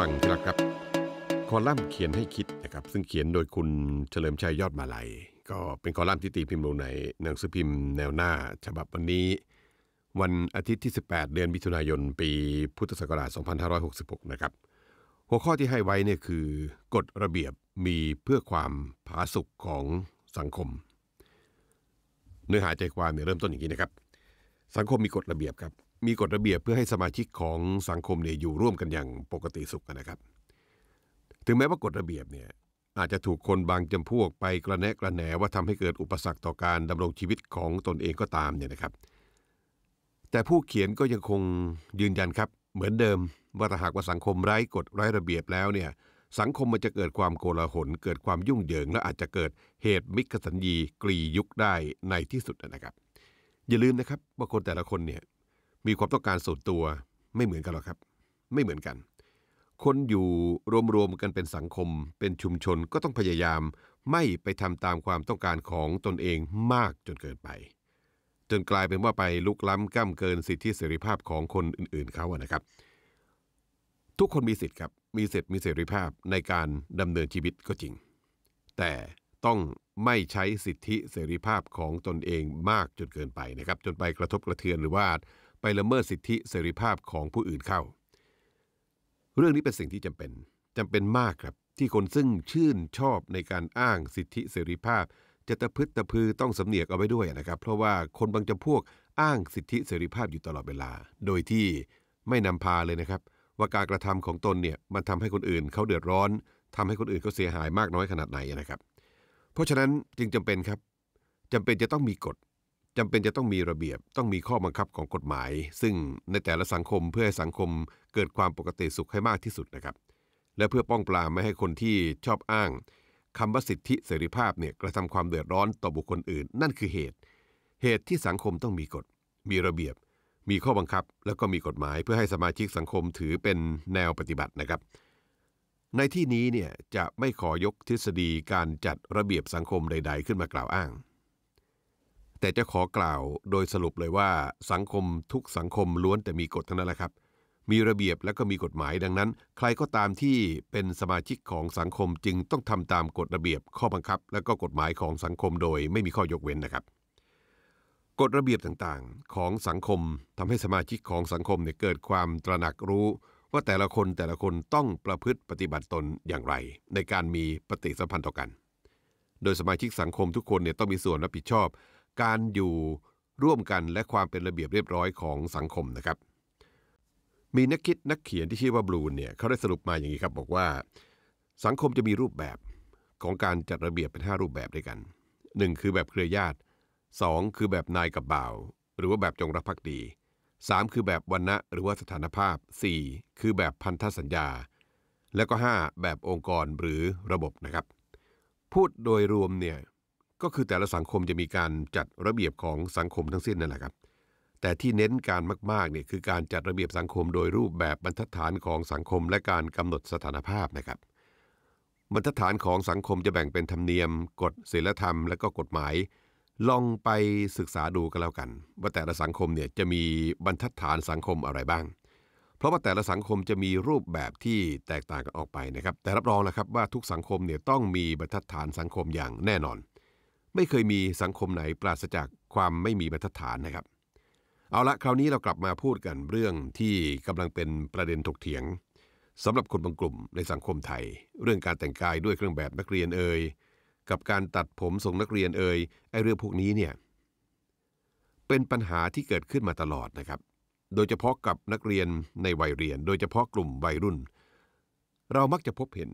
ฟังที่รักครับคอลัมน์เขียนให้คิดนะครับซึ่งเขียนโดยคุณเฉลิมชัยยอดมาลัย ก็เป็นคอลัมน์ที่ตีพิมพ์ลงในหนังสือพิมพ์แนวหน้าฉบับวันนี้ วันอาทิตย์ที่ 18 เดือนมิถุนายนปีพุทธศักราช2566นะครับหัวข้อที่ให้ไว้เนี่ยคือ กฎระเบียบมีเพื่อความผาสุกของสังคม เนื้อหาใจความเนี่ยเริ่มต้นอย่างนี้นะครับ สังคมมีกฎระเบียบครับมีกฎระเบียบเพื่อให้สมาชิกของสังคมเนี่ยอยู่ร่วมกันอย่างปกติสุขนะครับ ถึงแม้ว่ากฎระเบียบเนี่ยอาจจะถูกคนบางจำพวกไปกระแนะกระแหนว่าทำให้เกิดอุปสรรคต่อการดำรงชีวิตของตนเองก็ตามเนี่ยนะครับ แต่ผู้เขียนก็ยังคงยืนยันครับ เหมือนเดิมว่าถ้าหากว่าสังคมไร้กฎไร้ระเบียบแล้วเนี่ยสังคมมันจะเกิดความโกลาหลเกิดความยุ่งเหยิงและอาจจะเกิดเหตุมิกสัญญีกลียุคได้ในที่สุดนะครับ อย่าลืมนะครับว่าคนแต่ละคนเนี่ยมีความต้องการส่วนตัวไม่เหมือนกันหรอกครับ ไม่เหมือนกัน คนอยู่รวมๆกันเป็นสังคม เป็นชุมชนก็ต้องพยายาม ไม่ไปทำตามความต้องการของตนเองมากจนเกินไป จนกลายเป็นว่าไปลุกล้ำก้ามเกินสิทธิเสรีภาพของคนอื่นๆเขาอะนะครับ ทุกคนมีสิทธิ์ครับมีสิทธิ์มีเสรีภาพในการดำเนินชีวิตก็จริง แต่ต้องไม่ใช้สิทธิเสรีภาพของตนเองมากจนเกินไปนะครับ จนไปกระทบกระเทือนหรือว่าไปละเมิดสิทธิเสรีภาพของผู้อื่นเข้า เรื่องนี้เป็นสิ่งที่จำเป็นจำเป็นมากครับที่คนซึ่งชื่นชอบในการอ้างสิทธิเสรีภาพจะตะพึดตะพือต้องสำเนียกเอาไว้ด้วยนะครับ เพราะว่าคนบางจำพวกอ้างสิทธิเสรีภาพอยู่ตลอดเวลา โดยที่ไม่นำพาเลยนะครับ ว่าการกระทำของตนเนี่ยมันทำให้คนอื่นเขาเดือดร้อนทำให้คนอื่นเขาเสียหายมากน้อยขนาดไหนนะครับ เพราะฉะนั้นจึงจำเป็นครับจำเป็นจะต้องมีกฎจำเป็นจะต้องมีระเบียบต้องมีข้อบังคับของกฎหมาย ซึ่งในแต่ละสังคมเพื่อให้สังคมเกิดความปกติสุขให้มากที่สุดนะครับ และเพื่อป้องปรามไม่ให้คนที่ชอบอ้างคำว่าสิทธิเสรีภาพเนี่ยกระทำความเดือดร้อนต่อบุคคลอื่น นั่นคือเหตุ เหตุที่สังคมต้องมีกฎมีระเบียบมีข้อบังคับ แล้วก็มีกฎหมายเพื่อให้สมาชิกสังคมถือเป็นแนวปฏิบัตินะครับในที่นี้เนี่ยจะไม่ขอยกทฤษฎีการจัดระเบียบสังคมใด ๆ ขึ้นมากล่าวอ้างแต่จะขอกล่าวโดยสรุปเลยว่าสังคมทุกสังคมล้วนแต่มีกฎทั้งนั้นแหละครับ มีระเบียบและก็มีกฎหมายดังนั้น ใครก็ตามที่เป็นสมาชิกของสังคมจึงต้องทำตามกฎระเบียบข้อบังคับ และก็กฎหมายของสังคมโดยไม่มีข้อยกเว้นนะครับ กฎระเบียบต่างๆ ของสังคมทำให้สมาชิกของสังคมเนี่ยเกิดความตระหนักรู้ ว่าแต่ละคนแต่ละคนต้องประพฤติปฏิบัติตนอย่างไร ในการมีปฏิสัมพันธ์ต่อกัน โดยสมาชิกสังคมทุกคนเนี่ยต้องมีส่วนรับผิดชอบการอยู่ร่วมกันและความเป็นระเบียบเรียบร้อยของสังคมนะครับ มีนักคิดนักเขียนที่ชื่อว่าบลูนเนี่ยเขาได้สรุปมาอย่างนี้ครับบอกว่า สังคมจะมีรูปแบบของการจัดระเบียบเป็น 5 รูปแบบด้วยกัน1คือแบบเครือญาติ2คือแบบนายกับบ่าว หรือว่าแบบจงรักภักดี 3 คือแบบวันณะ หรือว่าสถานภาพ 4 คือแบบพันธสัญญา แล้วก็ 5 แบบองค์กรหรือระบบนะครับ พูดโดยรวมเนี่ยก็คือแต่ละสังคมจะมีการจัดระเบียบของสังคมทั้งสิ้นนั่นแหละครับ แต่ที่เน้นการมากๆเนี่ยคือการจัดระเบียบสังคม โดยรูปแบบบรรทัดฐานของสังคมและการกำหนดสถานภาพนะครับ บรรทัดฐานของสังคมจะแบ่งเป็นธรรมเนียมกฎศีลธรรมและก็กฎหมาย ลองไปศึกษาดูกันแล้วกัน ว่าแต่ละสังคมเนี่ยจะมีบรรทัดฐานสังคมอะไรบ้าง เพราะว่าแต่ละสังคมจะมีรูปแบบที่แตกต่างกันออกไปนะครับ แต่รับรองนะครับว่าทุกสังคมเนี่ยต้องมีบรรทัดฐานสังคมอย่างแน่นอนไม่เคยมีสังคมไหนปราศจากความไม่มีบรรทัดฐานนะครับ เอาละคราวนี้เรากลับมาพูดกันเรื่องที่กำลังเป็นประเด็นถกเถียงสำหรับคนบางกลุ่มในสังคมไทย เรื่องการแต่งกายด้วยเครื่องแบบนักเรียนเอ่ยกับการตัดผมทรงนักเรียนเอ่ยไอเรื่องพวกนี้เนี่ยเป็นปัญหาที่เกิดขึ้นมาตลอดนะครับ โดยเฉพาะกับนักเรียนในวัยเรียน โดยเฉพาะกลุ่มวัยรุ่น เรามักจะพบเห็น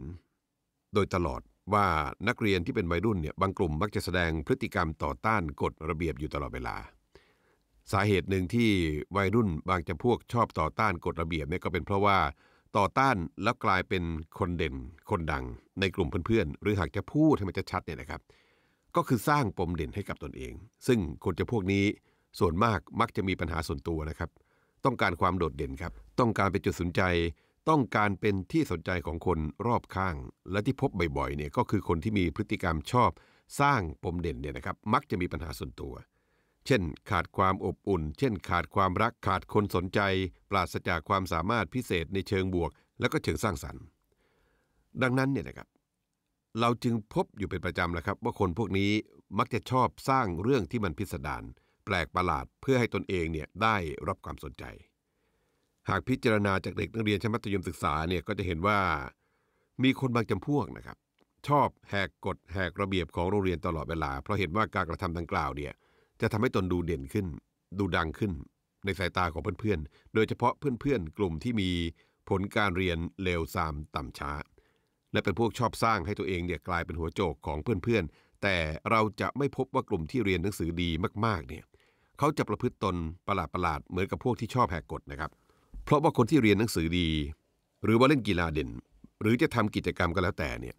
โดยตลอดว่านักเรียนที่เป็นวัยรุ่นเนี่ยบางกลุ่มมักจะแสดงพฤติกรรมต่อต้านกฎระเบียบอยู่ตลอดเวลา สาเหตุหนึ่งที่วัยรุ่นบางจะพวกชอบต่อต้านกฎระเบียบเนี่ยก็เป็นเพราะว่าต่อต้านแล้วกลายเป็นคนเด่น คนดังในกลุ่มเพื่อนๆหรือหากจะพูดให้มันจะชัดเนี่ยนะครับ ก็คือสร้างปมเด่นให้กับตนเอง ซึ่งคนจะพวกนี้ส่วนมากมักจะมีปัญหาส่วนตัวนะครับ ต้องการความโดดเด่นครับ ต้องการเป็นจุดสนใจต้องการเป็นที่สนใจของคนรอบข้าง และที่พบบ่อยๆ เนี่ยก็คือคนที่มีพฤติกรรมชอบสร้างปมเด่นเนี่ยนะครับ มักจะมีปัญหาส่วนตัว เช่น ขาดความอบอุ่น เช่นขาดความรัก ขาดคนสนใจ ปราศจากความสามารถพิเศษในเชิงบวก และก็เชิงสร้างสรรค์ ดังนั้นเนี่ยนะครับ เราจึงพบอยู่เป็นประจำแหละครับ ว่าคนพวกนี้มักจะชอบสร้างเรื่องที่มันพิสดาร แปลกประหลาดเพื่อให้ตนเองเนี่ยได้รับความสนใจหากพิจารณาจากเด็กนักเรียนชั้นมัธยมศึกษาเนี่ยก็จะเห็นว่า มีคนบางจำพวกนะครับ ชอบแหกกฎแหกระเบียบของโรงเรียนตลอดเวลา เพราะเห็นว่าการกระทำดังกล่าวเนี่ยจะทำให้ตนดูเด่นขึ้น ดูดังขึ้นในสายตาของเพื่อนๆโดยเฉพาะเพื่อนๆ กลุ่มที่มีผลการเรียนเลวซามต่ำช้า และเป็นพวกชอบสร้างให้ตัวเองเนี่ยกลายเป็นหัวโจกของเพื่อนๆ แต่เราจะไม่พบว่ากลุ่มที่เรียนหนังสือดีมากๆเนี่ยเขาจะประพฤติตนประหลาดๆเหมือนกับพวกที่ชอบแหกกฎนะครับเพราะว่าคนที่เรียนหนังสือดี หรือว่าเล่นกีฬาเด่น หรือจะทำกิจกรรมก็แล้วแต่เนี่ย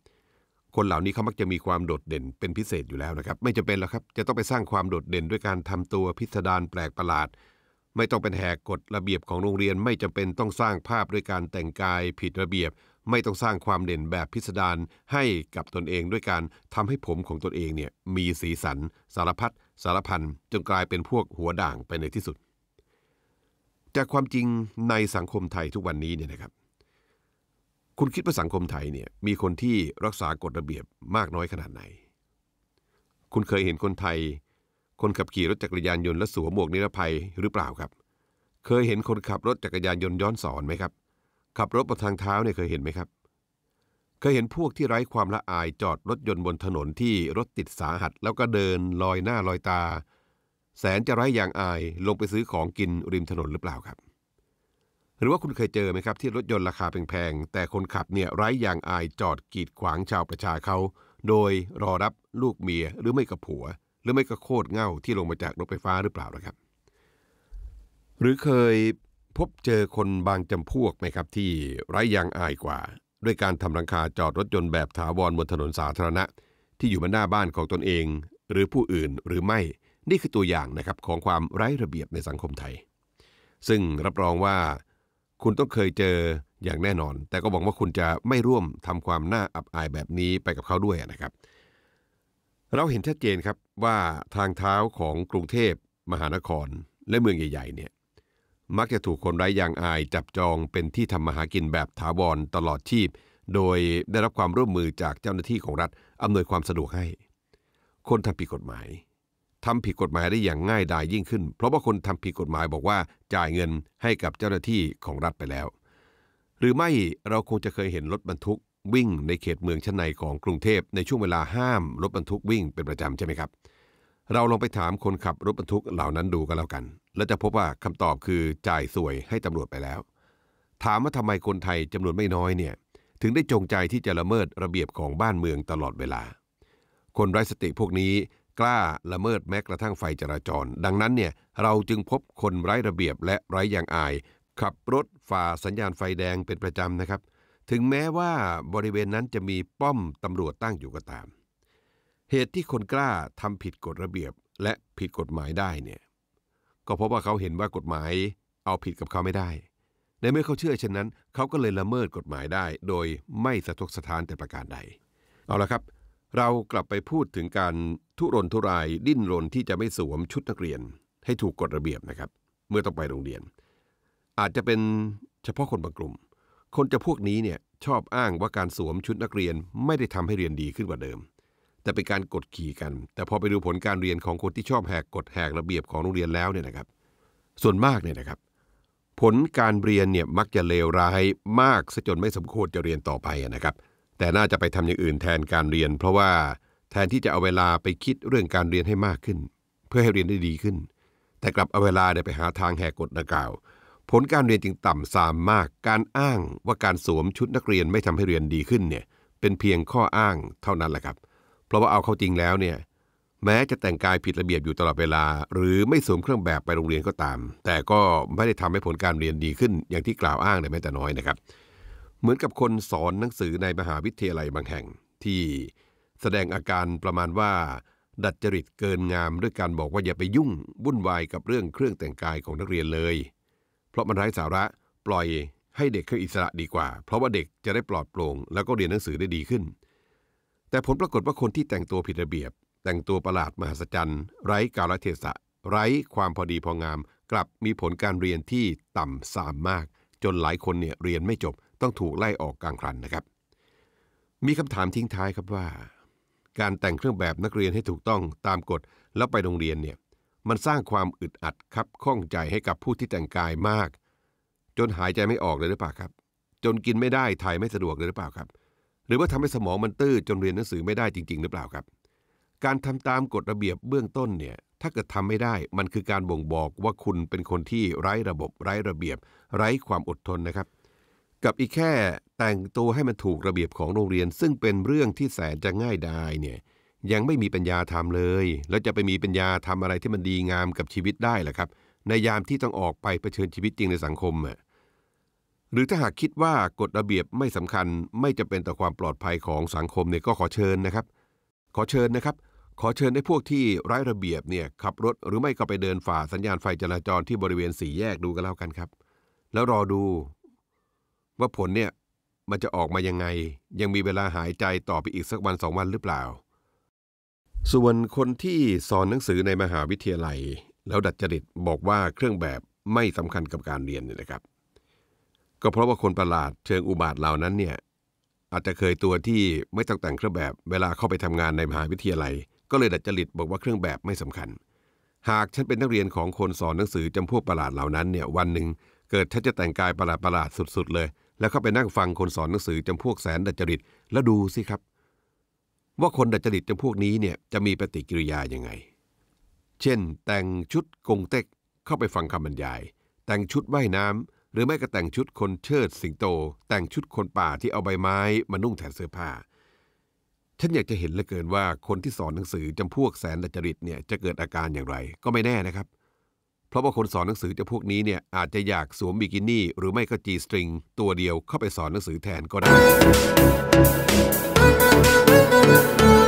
คนเหล่านี้เขามักจะมีความโดดเด่น เป็นพิเศษอยู่แล้วนะครับ ไม่จำเป็นหรอกครับจะต้องไปสร้างความโดดเด่นด้วยการทำตัวพิสดารแปลกประหลาด ไม่ต้องเป็นแหกกฎระเบียบของโรงเรียน ไม่จำเป็นต้องสร้างภาพด้วยการแต่งกายผิดระเบียบ ไม่ต้องสร้างความเด่นแบบพิสดารให้กับตนเอง ด้วยการทำให้ผมของตนเองเนี่ยมีสีสัน สารพัดสารพันจนกลายเป็นพวกหัวด่างไปในที่สุดจากความจริงในสังคมไทยทุกวันนี้เนี่ยนะครับ คุณคิดว่าสังคมไทยเนี่ยมีคนที่รักษากฎระเบียบมากน้อยขนาดไหนคุณเคยเห็นคนไทย คนขับขี่รถจักรยานยนต์และสวมหมวกนิรภัยหรือเปล่าครับ เคยเห็นคนขับรถจักรยานยนต์ย้อนสอนไหมครับ ขับรถบนทางเท้าเนี่ยเคยเห็นไหมครับ เคยเห็นพวกที่ไร้ความละอายจอดรถยนต์บนถนนที่รถติดสาหัส แล้วก็เดินลอยหน้าลอยตาแสนจะไร้ยางอายลงไปซื้อของกินริมถนนหรือเปล่าครับ หรือว่าคุณเคยเจอไหมครับที่รถยนต์ราคาแพงๆแต่คนขับเนี่ยไร้ยางอายจอดกีดขวางชาวประชาเขาโดยรอรับลูกเมียหรือไม่กับผัว หรือไม่กับโคตรเง่าที่ลงมาจากรถไฟฟ้าหรือเปล่านะครับ หรือเคยพบเจอคนบางจำพวกไหมครับที่ไร้ยางอายกว่าด้วยการทำรังคาจอดรถยนต์แบบถาวรบนถนนสาธารณะ ที่อยู่บนหน้าบ้านของตนเองหรือผู้อื่นหรือไม่นี่คือตัวอย่างนะครับของความไร้ระเบียบในสังคมไทย ซึ่งรับรองว่าคุณต้องเคยเจออย่างแน่นอน แต่ก็หวังว่าคุณจะไม่ร่วมทำความน่าอับอายแบบนี้ไปกับเขาด้วยนะครับ เราเห็นชัดเจนครับว่าทางเท้าของกรุงเทพมหานคร และเมืองใหญ่ๆเนี่ย มักจะถูกคนไร้ยางอายจับจองเป็นที่ทำมาหากินแบบถาวรตลอดชีพ โดยได้รับความร่วมมือจากเจ้าหน้าที่ของรัฐอำนวยความสะดวกให้ คนทำผิดกฎหมายทำผิดกฎหมายได้อย่างง่ายดายยิ่งขึ้น เพราะว่าคนทำผิดกฎหมายบอกว่าจ่ายเงินให้กับเจ้าหน้าที่ของรัฐไปแล้ว หรือไม่เราคงจะเคยเห็นรถบรรทุกวิ่งในเขตเมืองชั้นในของกรุงเทพในช่วงเวลาห้ามรถบรรทุกวิ่งเป็นประจำใช่ไหมครับ เราลองไปถามคนขับรถบรรทุกเหล่านั้นดูกันแล้วกัน และจะพบว่าคำตอบคือจ่ายสวยให้ตำรวจไปแล้ว ถามว่าทำไมคนไทยจำนวนไม่น้อยเนี่ย ถึงได้จงใจที่จะละเมิดระเบียบของบ้านเมืองตลอดเวลา คนไร้สติพวกนี้กล้าละเมิดแม้กระทั่งไฟจราจร ดังนั้นเนี่ยเราจึงพบคนไร้ระเบียบและไร้อย่างอาย ขับรถฝ่าสัญญาณไฟแดงเป็นประจำนะครับ ถึงแม้ว่าบริเวณนั้นจะมีป้อมตำรวจตั้งอยู่ก็ตาม เหตุที่คนกล้าทำผิดกฎระเบียบและผิดกฎหมายได้เนี่ยก็เพราะว่าเขาเห็นว่ากฎหมายเอาผิดกับเขาไม่ได้ในเมื่อเขาเชื่อเช่นนั้น เขาก็เลยละเมิดกฎหมายได้ โดยไม่สะทกสะทานแต่ประการใดเอาละครับเรากลับไปพูดถึงการทุรนทุราย ดิ้นรนที่จะไม่สวมชุดนักเรียน ให้ถูกกฎระเบียบนะครับ เมื่อต้องไปโรงเรียน อาจจะเป็นเฉพาะคนบางกลุ่ม คนจะพวกนี้เนี่ยชอบอ้างว่าการสวมชุดนักเรียน ไม่ได้ทำให้เรียนดีขึ้นกว่าเดิม แต่เป็นการกดขี่กัน แต่พอไปดูผลการเรียนของคนที่ชอบแหกกฎแหกระเบียบของโรงเรียนแล้วเนี่ยนะครับ ส่วนมากเนี่ยนะครับ ผลการเรียนเนี่ยมักจะเลวร้ายมากซะจนไม่สมควรจะเรียนต่อไปนะครับแต่น่าจะไปทำอย่างอื่นแทนการเรียน เพราะว่าแทนที่จะเอาเวลาไปคิดเรื่องการเรียนให้มากขึ้น เพื่อให้เรียนได้ดีขึ้น แต่กลับเอาเวลาไปหาทางแหกกฎนังกล่าว ผลการเรียนจึงต่ำทรามมาก การอ้างว่าการสวมชุดนักเรียนไม่ทำให้เรียนดีขึ้นเนี่ยเป็นเพียงข้ออ้างเท่านั้นแหละครับ เพราะว่าเอาเข้าจริงแล้วเนี่ย แม้จะแต่งกายผิดระเบียบอยู่ตลอดเวลา หรือไม่สวมเครื่องแบบไปโรงเรียนก็ตาม แต่ก็ไม่ได้ทำให้ผลการเรียนดีขึ้นอย่างที่กล่าวอ้างเลยแม้แต่น้อยนะครับเหมือนกับคนสอนหนังสือในมหาวิทยาลัยบางแห่งที่แสดงอาการประมาณว่า ดัดจริตเกินงามด้วยการบอกว่าอย่าไปยุ่งวุ่นวายกับเรื่องเครื่องแต่งกายของนักเรียนเลย เพราะมันไร้สาระปล่อยให้เด็กเขาอิสระดีกว่า เพราะว่าเด็กจะได้ปลอดโปร่งแล้วก็เรียนหนังสือได้ดีขึ้น แต่ผลปรากฏว่าคนที่แต่งตัวผิดระเบียบ แต่งตัวประหลาดมหัศจรรย์ไร้กาลเทศะ ไร้ความพอดีพองามกลับมีผลการเรียนที่ต่ำสามมาก จนหลายคนเนี่ยเรียนไม่จบต้องถูกไล่ออกกลางครันนะครับ มีคำถามทิ้งท้ายครับว่า การแต่งเครื่องแบบนักเรียนให้ถูกต้องตามกฎแล้วไปโรงเรียนเนี่ยมันสร้างความอึดอัดครับข้องใจให้กับผู้ที่แต่งกายมาก จนหายใจไม่ออกเลยหรือเปล่าครับ จนกินไม่ได้ถ่ายไม่สะดวกเลยหรือเปล่าครับ หรือว่าทำให้สมองมันตื้อจนเรียนหนังสือไม่ได้จริง ๆ หรือเปล่าครับ การทำตามกฎระเบียบเบื้องต้นเนี่ยถ้าเกิดทำไม่ได้มันคือการบ่งบอกว่าคุณเป็นคนที่ไร้ระบบ ไร้ระเบียบ ไร้ความอดทนนะครับกับอีกแค่แต่งตัวให้มันถูกระเบียบของโรงเรียน ซึ่งเป็นเรื่องที่แสนจะง่ายดายเนี่ยยังไม่มีปัญญาทำเลย แล้วจะไปมีปัญญาทำอะไรที่มันดีงามกับชีวิตได้ล่ะครับ ในยามที่ต้องออกไปเผชิญชีวิตจริงในสังคมอ่ะหรือถ้าหากคิดว่ากฎระเบียบไม่สำคัญไม่จะเป็นต่อความปลอดภัยของสังคมเนี่ยก็ขอเชิญนะครับ ขอเชิญนะครับ ขอเชิญให้พวกที่ไร้ระเบียบเนี่ยขับรถหรือไม่ก็ไปเดินฝ่าสัญญาณไฟจราจรที่บริเวณสี่แยกดูกันแล้วกันครับแล้วรอดูว่าผลเนี่ยมันจะออกมายังไงยังมีเวลาหายใจต่อไปอีกสักวันสองวันหรือเปล่า ส่วนคนที่สอนหนังสือในมหาวิทยาลัย แล้วดัดจริตบอกว่าเครื่องแบบไม่สำคัญกับการเรียนเนี่ยนะครับก็เพราะว่าคนประหลาดเชิงอุบาทเหล่านั้นเนี่ยอาจจะเคยตัวที่ไม่ต้องแต่งเครื่องแบบ เวลาเข้าไปทำงานในมหาวิทยาลัย ก็เลยดัดจริตบอกว่าเครื่องแบบไม่สำคัญ หากฉันเป็นนักเรียนของคนสอนหนังสือจำพวกประหลาดเหล่านั้นเนี่ยวันหนึ่งเกิดฉันจะแต่งกายประหลาดประหลาดสุดๆ เลยแล้วเข้าไปนั่งฟังคนสอนหนังสือจำพวกแสนดัจจริตแล้วดูสิครับ ว่าคนดัจจริตจำพวกนี้เนี่ยจะมีปฏิกิริยายังไง เช่น แต่งชุดกงเต็กเข้าไปฟังคำบรรยาย แต่งชุดว่ายน้ำหรือไม่ก็แต่งชุดคนเชิดสิงโต แต่งชุดคนป่าที่เอาใบไม้ มานุ่งแทนเสื้อผ้าฉันอยากจะเห็นเหลือเกินว่าคนที่สอนหนังสือจำพวกแสนดัจจริตเนี่ยจะเกิดอาการอย่างไร ก็ไม่แน่นะครับเพราะว่าคนสอนหนังสือจะพวกนี้เนี่ยอาจจะอยากสวมบิกินี่หรือไม่ก็จีสตริงตัวเดียวเข้าไปสอนหนังสือแทนก็ได้